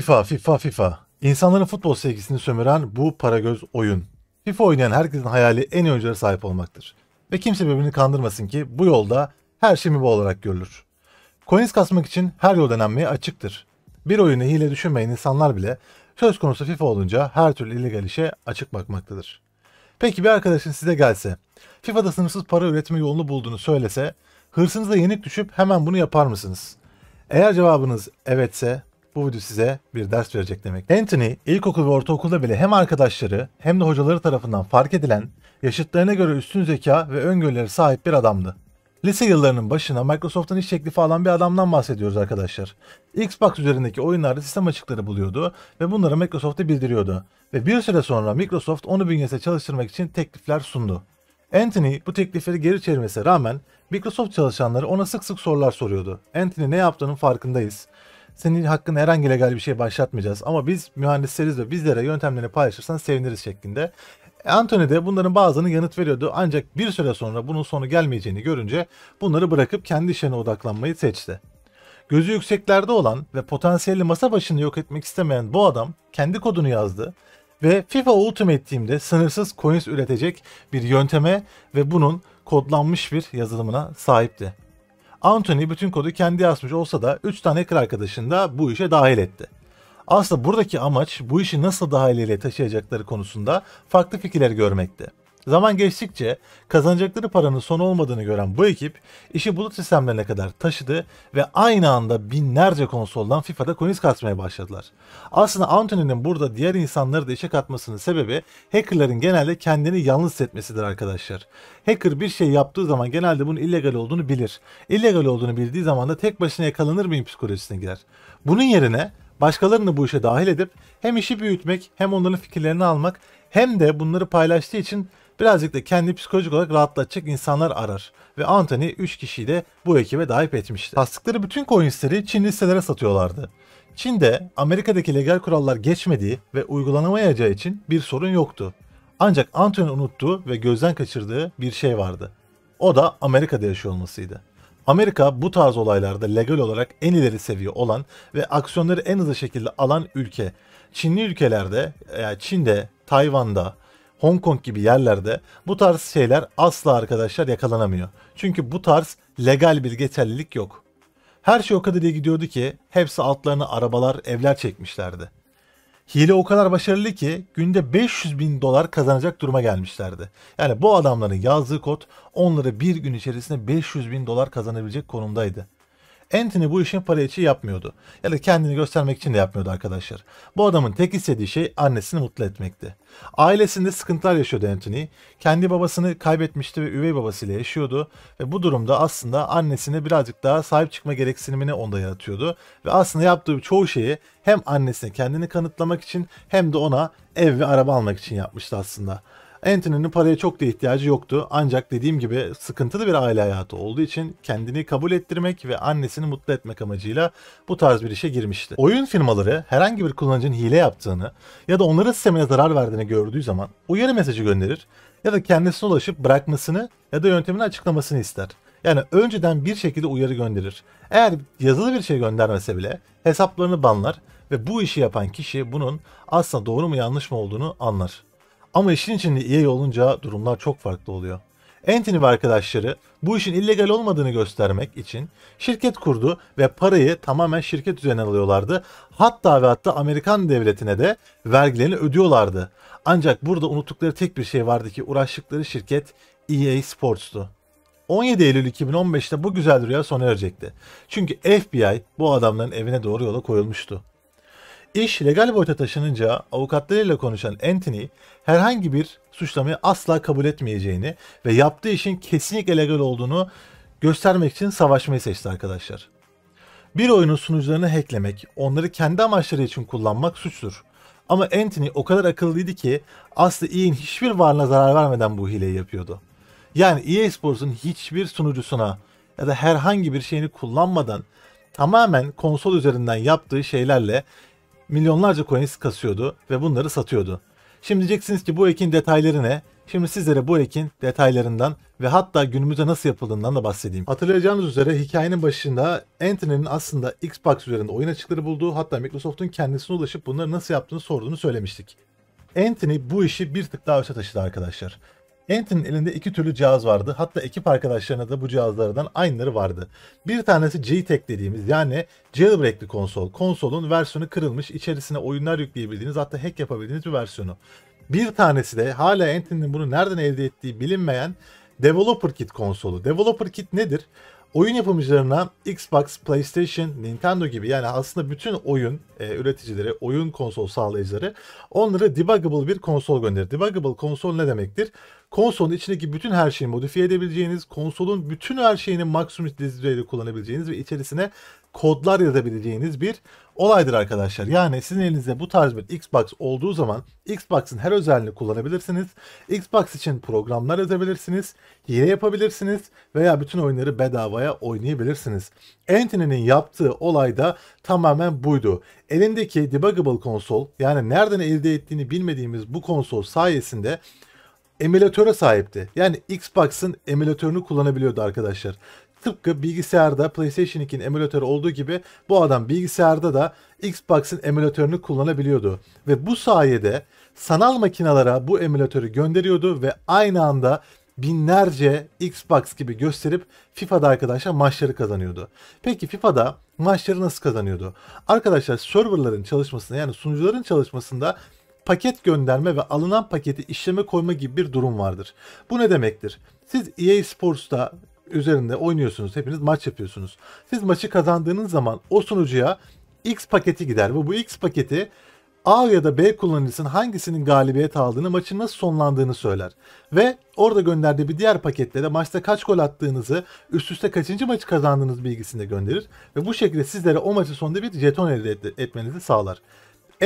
FIFA, FIFA, FIFA. İnsanların futbol sevgisini sömüren bu paragöz oyun. FIFA oynayan herkesin hayali en iyi oyunculara sahip olmaktır. Ve kimse birbirini kandırmasın ki bu yolda her şey MIBA olarak görülür. Coins kasmak için her yol denenmeye açıktır. Bir oyunu hile düşünmeyen insanlar bile söz konusu FIFA olunca her türlü illegal işe açık bakmaktadır. Peki bir arkadaşın size gelse, FIFA'da sınırsız para üretme yolunu bulduğunu söylese, hırsınıza yenik düşüp hemen bunu yapar mısınız? Eğer cevabınız evetse bu video size bir ders verecek demek. Anthony ilkokul ve ortaokulda bile hem arkadaşları hem de hocaları tarafından fark edilen yaşıtlarına göre üstün zeka ve öngörüleri sahip bir adamdı. Lise yıllarının başına Microsoft'tan iş teklifi alan bir adamdan bahsediyoruz arkadaşlar. Xbox üzerindeki oyunlarda sistem açıkları buluyordu ve bunları Microsoft'a bildiriyordu. Ve bir süre sonra Microsoft onu bünyesine çalıştırmak için teklifler sundu. Anthony bu teklifleri geri çevirmesine rağmen Microsoft çalışanları ona sık sık sorular soruyordu. Anthony ne yaptığının farkındayız. Senin hakkında herhangi legal bir şey başlatmayacağız ama biz mühendisleriz ve bizlere yöntemlerini paylaşırsan seviniriz şeklinde. E, Anthony de bunların bazılarını yanıt veriyordu ancak bir süre sonra bunun sonu gelmeyeceğini görünce bunları bırakıp kendi işine odaklanmayı seçti. Gözü yükseklerde olan ve potansiyeli masa başını yok etmek istemeyen bu adam kendi kodunu yazdı ve FIFA Ultimate Team'de sınırsız coins üretecek bir yönteme ve bunun kodlanmış bir yazılımına sahipti. Anthony bütün kodu kendi yazmış olsa da 3 tane hacker arkadaşını da bu işe dahil etti. Aslında buradaki amaç bu işi nasıl daha ileriye taşıyacakları konusunda farklı fikirler görmekti. Zaman geçtikçe kazanacakları paranın son olmadığını gören bu ekip işi bulut sistemlerine kadar taşıdı ve aynı anda binlerce konsoldan FIFA'da coins katmaya başladılar. Aslında Anthony'nin burada diğer insanları da işe katmasının sebebi hackerların genelde kendini yalnız hissetmesidir arkadaşlar. Hacker bir şey yaptığı zaman genelde bunun illegal olduğunu bilir. Illegal olduğunu bildiği zaman da tek başına yakalanır mıyım psikolojisine girer. Bunun yerine başkalarını bu işe dahil edip hem işi büyütmek hem onların fikirlerini almak hem de bunları paylaştığı için Birazcık da kendi psikolojik olarak rahatlatacak insanlar arar ve Anthony 3 kişiyi de bu ekibe dahip etmişti. Bastıkları bütün coinsleri Çin listelere satıyorlardı. Çin'de Amerika'daki legal kurallar geçmediği ve uygulanamayacağı için bir sorun yoktu. Ancak Anthony unuttuğu ve gözden kaçırdığı bir şey vardı. O da Amerika'da yaşıyor olmasıydı. Amerika bu tarz olaylarda legal olarak en ileri seviye olan ve aksiyonları en hızlı şekilde alan ülke. Çinli ülkelerde, yani Çin'de, Tayvan'da, Hong Kong gibi yerlerde bu tarz şeyler asla arkadaşlar yakalanamıyor. Çünkü bu tarz legal bir geçerlilik yok. Her şey o kadar iyi gidiyordu ki hepsi altlarına arabalar, evler çekmişlerdi. Hile o kadar başarılı ki günde 500 bin dolar kazanacak duruma gelmişlerdi. Yani bu adamların yazdığı kod onları bir gün içerisinde 500 bin dolar kazanabilecek konumdaydı. Anthony bu işin para için yapmıyordu. Ya da kendini göstermek için de yapmıyordu arkadaşlar. Bu adamın tek istediği şey annesini mutlu etmekti. Ailesinde sıkıntılar yaşıyordu Anthony. Kendi babasını kaybetmişti ve üvey babasıyla yaşıyordu. Ve bu durumda aslında annesine birazcık daha sahip çıkma gereksinimini onda yaratıyordu. Ve aslında yaptığı çoğu şeyi hem annesine kendini kanıtlamak için hem de ona ev ve araba almak için yapmıştı aslında. Anthony'nin paraya çok da ihtiyacı yoktu ancak dediğim gibi sıkıntılı bir aile hayatı olduğu için kendini kabul ettirmek ve annesini mutlu etmek amacıyla bu tarz bir işe girmişti. Oyun firmaları herhangi bir kullanıcının hile yaptığını ya da onların sistemine zarar verdiğini gördüğü zaman uyarı mesajı gönderir ya da kendisine ulaşıp bırakmasını ya da yöntemini açıklamasını ister. Yani önceden bir şekilde uyarı gönderir. Eğer yazılı bir şey göndermese bile hesaplarını banlar ve bu işi yapan kişi bunun aslında doğru mu yanlış mı olduğunu anlar. Ama işin içinde EA olunca durumlar çok farklı oluyor. Anthony ve arkadaşları bu işin illegal olmadığını göstermek için şirket kurdu ve parayı tamamen şirket üzerine alıyorlardı. Hatta ve hatta Amerikan devletine de vergilerini ödüyorlardı. Ancak burada unuttukları tek bir şey vardı ki uğraştıkları şirket EA Sports'tu. 17 Eylül 2015'te bu güzel rüya sona erecekti. Çünkü FBI bu adamların evine doğru yola koyulmuştu. İş legal boyuta taşınınca avukatlarıyla konuşan Anthony herhangi bir suçlamayı asla kabul etmeyeceğini ve yaptığı işin kesinlikle legal olduğunu göstermek için savaşmayı seçti arkadaşlar. Bir oyunun sunucularını hacklemek, onları kendi amaçları için kullanmak suçtur. Ama Anthony o kadar akıllıydı ki aslı EA'in hiçbir varlığına zarar vermeden bu hileyi yapıyordu. Yani EA Sports'un hiçbir sunucusuna ya da herhangi bir şeyini kullanmadan tamamen konsol üzerinden yaptığı şeylerle milyonlarca coins kasıyordu ve bunları satıyordu. Şimdi diyeceksiniz ki bu ekin detayları ne? Şimdi sizlere bu ekin detaylarından ve hatta günümüzde nasıl yapıldığından da bahsedeyim. Hatırlayacağınız üzere hikayenin başında Anthony'nin aslında Xbox üzerinde oyun açıkları bulduğu hatta Microsoft'un kendisine ulaşıp bunları nasıl yaptığını sorduğunu söylemiştik. Anthony bu işi bir tık daha öte taşıdı arkadaşlar. Anthony'nin elinde iki türlü cihaz vardı. Hatta ekip arkadaşlarına da bu cihazlardan aynıları vardı. Bir tanesi JTAG dediğimiz yani jailbreakli konsol. Konsolun versiyonu kırılmış, içerisine oyunlar yükleyebildiğiniz hatta hack yapabildiğiniz bir versiyonu. Bir tanesi de hala Anthony'nin bunu nereden elde ettiği bilinmeyen Developer Kit konsolu. Developer Kit nedir? oyun yapımcılarına Xbox, PlayStation, Nintendo gibi yani aslında bütün oyun e, üreticileri, oyun konsol sağlayıcıları onlara debuggable bir konsol gönderir. Debuggable konsol ne demektir? Konsolun içindeki bütün her şeyi modifiye edebileceğiniz, konsolun bütün her şeyini maksimum düzeyde kullanabileceğiniz ve içerisine kodlar yazabileceğiniz bir olaydır arkadaşlar. Yani sizin elinizde bu tarz bir Xbox olduğu zaman Xbox'ın her özelliğini kullanabilirsiniz. Xbox için programlar yazabilirsiniz, hile yapabilirsiniz veya bütün oyunları bedavaya oynayabilirsiniz. Anthony'nin yaptığı olay da tamamen buydu. Elindeki debuggable konsol yani nereden elde ettiğini bilmediğimiz bu konsol sayesinde emülatöre sahipti. Yani Xbox'ın emülatörünü kullanabiliyordu arkadaşlar. Tıpkı bilgisayarda PlayStation 2'nin emülatörü olduğu gibi bu adam bilgisayarda da Xbox'ın emülatörünü kullanabiliyordu. Ve bu sayede sanal makinalara bu emülatörü gönderiyordu ve aynı anda binlerce Xbox gibi gösterip FIFA'da arkadaşlar maçları kazanıyordu. Peki FIFA'da maçları nasıl kazanıyordu? Arkadaşlar serverların çalışmasında yani sunucuların çalışmasında paket gönderme ve alınan paketi işleme koyma gibi bir durum vardır. Bu ne demektir? Siz EA Sports'ta üzerinde oynuyorsunuz. Hepiniz maç yapıyorsunuz. Siz maçı kazandığınız zaman o sunucuya X paketi gider ve bu X paketi A ya da B kullanıcısının hangisinin galibiyet aldığını, maçın nasıl sonlandığını söyler. Ve orada gönderdiği bir diğer pakette de maçta kaç gol attığınızı, üst üste kaçıncı maçı kazandığınız bilgisini de gönderir. Ve bu şekilde sizlere o maçın sonunda bir jeton elde etmenizi sağlar.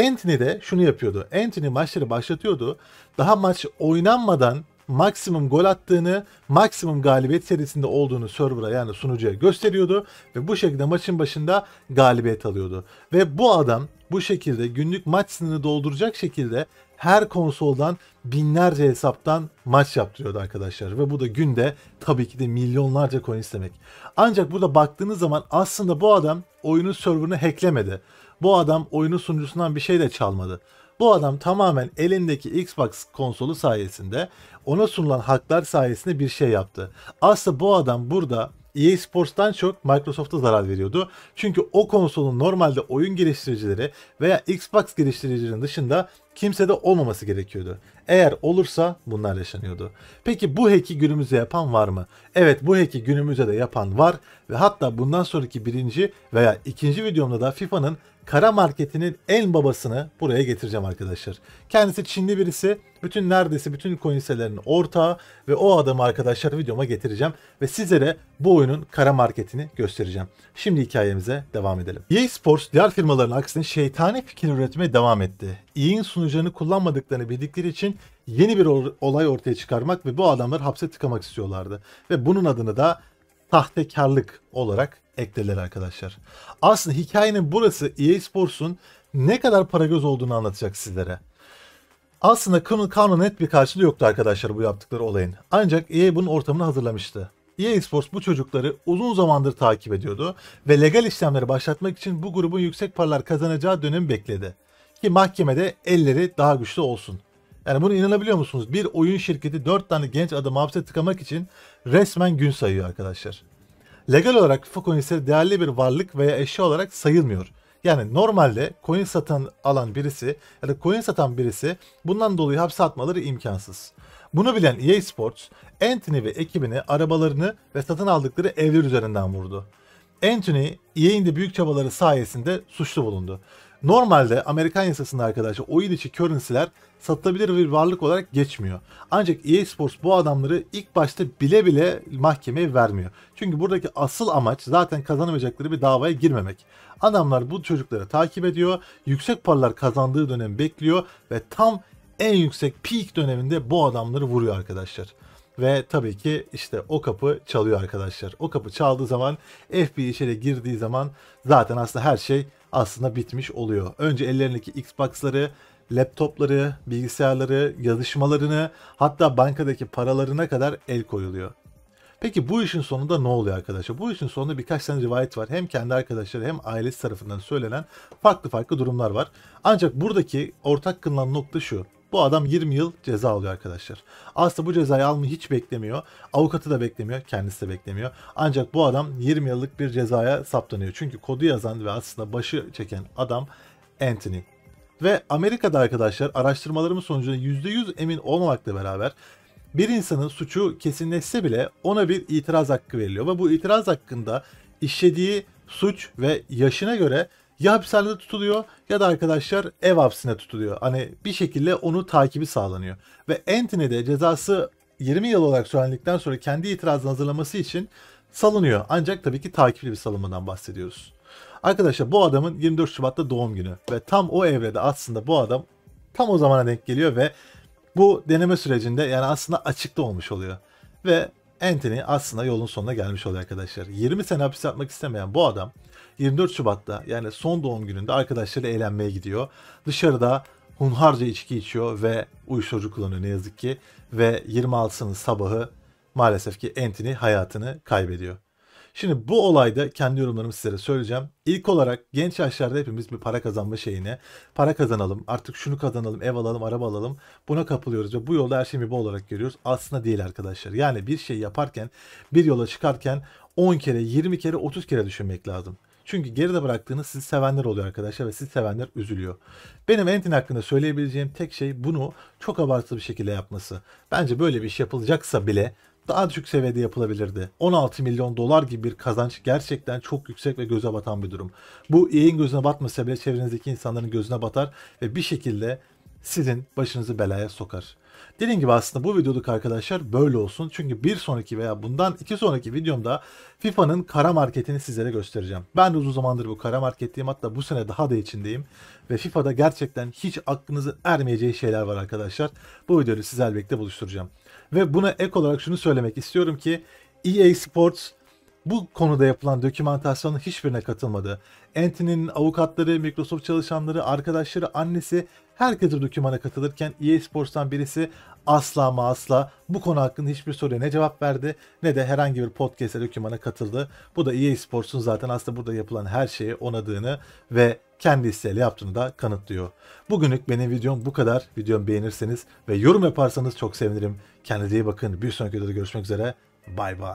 Anthony de şunu yapıyordu. Anthony maçları başlatıyordu. Daha maç oynanmadan maksimum gol attığını, maksimum galibiyet serisinde olduğunu server'a yani sunucuya gösteriyordu ve bu şekilde maçın başında galibiyet alıyordu. Ve bu adam bu şekilde günlük maç sınırını dolduracak şekilde her konsoldan binlerce hesaptan maç yaptırıyordu arkadaşlar. Ve bu da günde tabii ki de milyonlarca coin istemek. Ancak burada baktığınız zaman aslında bu adam oyunun serverını hacklemedi. Bu adam oyunun sunucusundan bir şey de çalmadı. Bu adam tamamen elindeki Xbox konsolu sayesinde ona sunulan haklar sayesinde bir şey yaptı. Aslında bu adam burada EA Sports'tan çok Microsoft'a zarar veriyordu. Çünkü o konsolun normalde oyun geliştiricileri veya Xbox geliştiricilerinin dışında kimse de olmaması gerekiyordu. Eğer olursa bunlar yaşanıyordu. Peki bu hack'i günümüzde yapan var mı? Evet bu hack'i günümüzde de yapan var ve hatta bundan sonraki birinci veya ikinci videomda da FIFA'nın kara marketinin en babasını buraya getireceğim arkadaşlar. Kendisi Çinli birisi. Bütün neredeyse bütün coin ortağı ve o adamı arkadaşlar videoma getireceğim ve sizlere bu oyunun kara marketini göstereceğim. Şimdi hikayemize devam edelim. EA Sports diğer firmaların aksine şeytani fikir üretmeye devam etti. EA'in sunucularını kullanmadıklarını bildikleri için yeni bir olay ortaya çıkarmak ve bu adamları hapse tıkamak istiyorlardı. Ve bunun adını da tahtekarlık olarak eklediler arkadaşlar. Aslında hikayenin burası EA Sports'un ne kadar para göz olduğunu anlatacak sizlere. Aslında kanun net bir karşılığı yoktu arkadaşlar bu yaptıkları olayın. Ancak EA bunun ortamını hazırlamıştı. EA Sports bu çocukları uzun zamandır takip ediyordu ve legal işlemleri başlatmak için bu grubun yüksek paralar kazanacağı dönemi bekledi. Ki mahkemede elleri daha güçlü olsun. Yani bunu inanabiliyor musunuz? Bir oyun şirketi 4 tane genç adamı hapse tıkamak için resmen gün sayıyor arkadaşlar. Legal olarak FIFA coin ise değerli bir varlık veya eşya olarak sayılmıyor. Yani normalde coin satan alan birisi ya da coin satan birisi bundan dolayı hapse atmaları imkansız. Bunu bilen EA Sports, Anthony ve ekibini arabalarını ve satın aldıkları evler üzerinden vurdu. Anthony, EA'in de büyük çabaları sayesinde suçlu bulundu. Normalde Amerikan yasasında arkadaşlar oyun içi currency'ler satılabilir bir varlık olarak geçmiyor. Ancak EA Sports bu adamları ilk başta bile bile mahkemeye vermiyor. Çünkü buradaki asıl amaç zaten kazanamayacakları bir davaya girmemek. Adamlar bu çocukları takip ediyor, yüksek paralar kazandığı dönem bekliyor ve tam en yüksek peak döneminde bu adamları vuruyor arkadaşlar. Ve tabii ki işte o kapı çalıyor arkadaşlar. O kapı çaldığı zaman FBI içeri girdiği zaman zaten aslında her şey aslında bitmiş oluyor. Önce ellerindeki Xbox'ları, laptopları, bilgisayarları, yazışmalarını hatta bankadaki paralarına kadar el koyuluyor. Peki bu işin sonunda ne oluyor arkadaşlar? Bu işin sonunda birkaç tane rivayet var. Hem kendi arkadaşları hem ailesi tarafından söylenen farklı farklı durumlar var. Ancak buradaki ortak kılınan nokta şu. Bu adam 20 yıl ceza alıyor arkadaşlar. Aslında bu cezayı almayı hiç beklemiyor. Avukatı da beklemiyor, kendisi de beklemiyor. Ancak bu adam 20 yıllık bir cezaya saptanıyor. Çünkü kodu yazan ve aslında başı çeken adam Anthony. Ve Amerika'da arkadaşlar araştırmalarımız sonucunda %100 emin olmamakla beraber bir insanın suçu kesinleşse bile ona bir itiraz hakkı veriliyor ve bu itiraz hakkında işlediği suç ve yaşına göre ya hapishanede tutuluyor ya da arkadaşlar ev hapsine tutuluyor. Hani bir şekilde onu takibi sağlanıyor. Ve Anthony de cezası 20 yıl olarak söylendikten sonra kendi itirazını hazırlaması için salınıyor. Ancak tabii ki takipli bir salınmadan bahsediyoruz. Arkadaşlar bu adamın 24 Şubat'ta doğum günü ve tam o evrede aslında bu adam tam o zamana denk geliyor ve bu deneme sürecinde yani aslında açıkta olmuş oluyor. Ve Anthony aslında yolun sonuna gelmiş oluyor arkadaşlar. 20 sene hapis atmak istemeyen bu adam 24 Şubat'ta yani son doğum gününde arkadaşlarıyla eğlenmeye gidiyor. Dışarıda hunharca içki içiyor ve uyuşturucu kullanıyor ne yazık ki. Ve 26'sının sabahı maalesef ki Anthony hayatını kaybediyor. Şimdi bu olayda kendi yorumlarımı sizlere söyleyeceğim. İlk olarak genç yaşlarda hepimiz bir para kazanma şeyine para kazanalım artık şunu kazanalım ev alalım araba alalım buna kapılıyoruz ve bu yolda her şeyi bu olarak görüyoruz. Aslında değil arkadaşlar yani bir şey yaparken bir yola çıkarken 10 kere 20 kere 30 kere düşünmek lazım. Çünkü geride bıraktığınız sizi sevenler oluyor arkadaşlar ve sizi sevenler üzülüyor. Benim Entin hakkında söyleyebileceğim tek şey bunu çok abartılı bir şekilde yapması. Bence böyle bir iş yapılacaksa bile daha düşük seviyede yapılabilirdi. 16 milyon dolar gibi bir kazanç gerçekten çok yüksek ve göze batan bir durum. Bu EA'in gözüne batmasa bile çevrenizdeki insanların gözüne batar ve bir şekilde sizin başınızı belaya sokar. Dediğim gibi aslında bu videoluk arkadaşlar böyle olsun. Çünkü bir sonraki veya bundan iki sonraki videomda FIFA'nın kara marketini sizlere göstereceğim. Ben de uzun zamandır bu kara marketteyim hatta bu sene daha da içindeyim. Ve FIFA'da gerçekten hiç aklınızın ermeyeceği şeyler var arkadaşlar. Bu videoyu sizlerle birlikte buluşturacağım. Ve buna ek olarak şunu söylemek istiyorum ki EA Sports bu konuda yapılan dokümantasyonun hiçbirine katılmadı. Anthony'nin avukatları, Microsoft çalışanları, arkadaşları, annesi herkese dokümana katılırken EA Sports'tan birisi asla ama asla bu konu hakkında hiçbir soruya ne cevap verdi ne de herhangi bir podcast'e dokümana katıldı. Bu da EA Sports'un zaten aslında burada yapılan her şeyi onadığını ve kendi isteğiyle yaptığını da kanıtlıyor. Bugünlük benim videom bu kadar. Videomu beğenirseniz ve yorum yaparsanız çok sevinirim. Kendinize iyi bakın. Bir sonraki videoda görüşmek üzere. Bay bay.